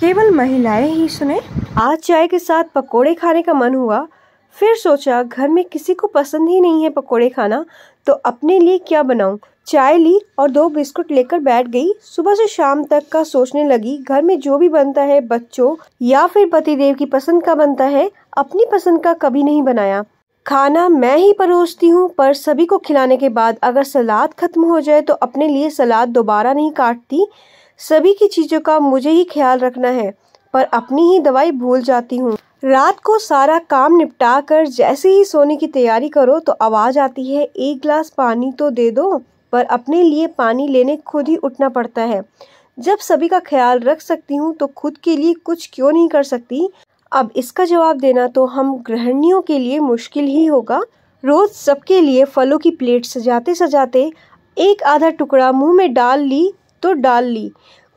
केवल महिलाएं ही सुने आज चाय के साथ पकोड़े खाने का मन हुआ फिर सोचा घर में किसी को पसंद ही नहीं है पकोड़े खाना तो अपने लिए क्या बनाऊं चाय ली और दो बिस्कुट लेकर बैठ गई सुबह से शाम तक का सोचने लगी घर में जो भी बनता है बच्चों या फिर पति देव की पसंद का बनता है अपनी पसंद का कभी नहीं बनाया खाना मैं ही परोसती हूँ पर सभी को खिलाने के बाद अगर सलाद खत्म हो जाए तो अपने लिए सलाद दोबारा नहीं काटती सभी की चीज़ों का मुझे ही ख्याल रखना है पर अपनी ही दवाई भूल जाती हूँ रात को सारा काम निपटा कर जैसे ही सोने की तैयारी करो तो आवाज़ आती है एक गिलास पानी तो दे दो पर अपने लिए पानी लेने खुद ही उठना पड़ता है जब सभी का ख्याल रख सकती हूँ तो खुद के लिए कुछ क्यों नहीं कर सकती अब इसका जवाब देना तो हम गृहणियों के लिए मुश्किल ही होगा रोज सबके लिए फलों की प्लेट सजाते सजाते एक आधा टुकड़ा मुंह में डाल ली तो डाल ली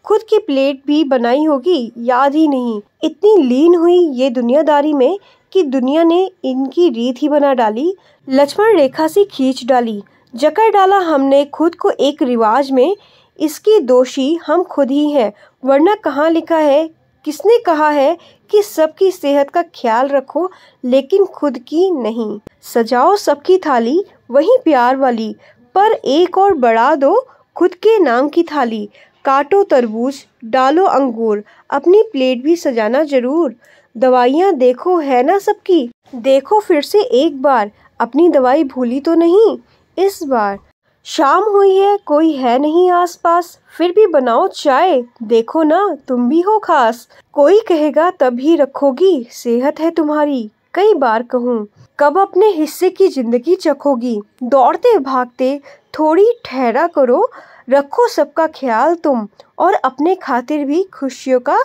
खुद की प्लेट भी बनाई होगी याद ही नहीं इतनी लीन हुई ये दुनियादारी में कि दुनिया ने इनकी रीत ही बना डाली लक्ष्मण रेखा से खींच डाली जकड़ डाला हमने खुद को एक रिवाज में इसकी दोषी हम खुद ही हैं वरना कहाँ लिखा है किसने कहा है कि सबकी सेहत का ख्याल रखो लेकिन खुद की नहीं सजाओ सबकी थाली वही प्यार वाली पर एक और बढ़ा दो खुद के नाम की थाली काटो तरबूज डालो अंगूर अपनी प्लेट भी सजाना जरूर दवाइयाँ देखो है ना सबकी देखो फिर से एक बार अपनी दवाई भूली तो नहीं इस बार शाम हुई है कोई है नहीं आसपास फिर भी बनाओ चाय देखो ना तुम भी हो खास कोई कहेगा तब ही रखोगी सेहत है तुम्हारी कई बार कहूँ कब अपने हिस्से की जिंदगी चखोगी दौड़ते भागते थोड़ी ठहरा करो रखो सबका ख्याल तुम और अपने खातिर भी खुशियों का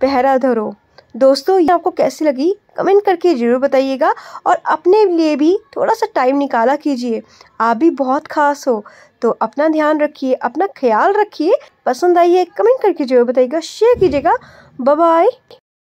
पहरा धरो दोस्तों ये आपको कैसी लगी कमेंट करके ज़रूर बताइएगा और अपने लिए भी थोड़ा सा टाइम निकाला कीजिए आप भी बहुत खास हो तो अपना ध्यान रखिए अपना ख्याल रखिए पसंद आई है कमेंट करके ज़रूर बताइएगा शेयर कीजिएगा बाय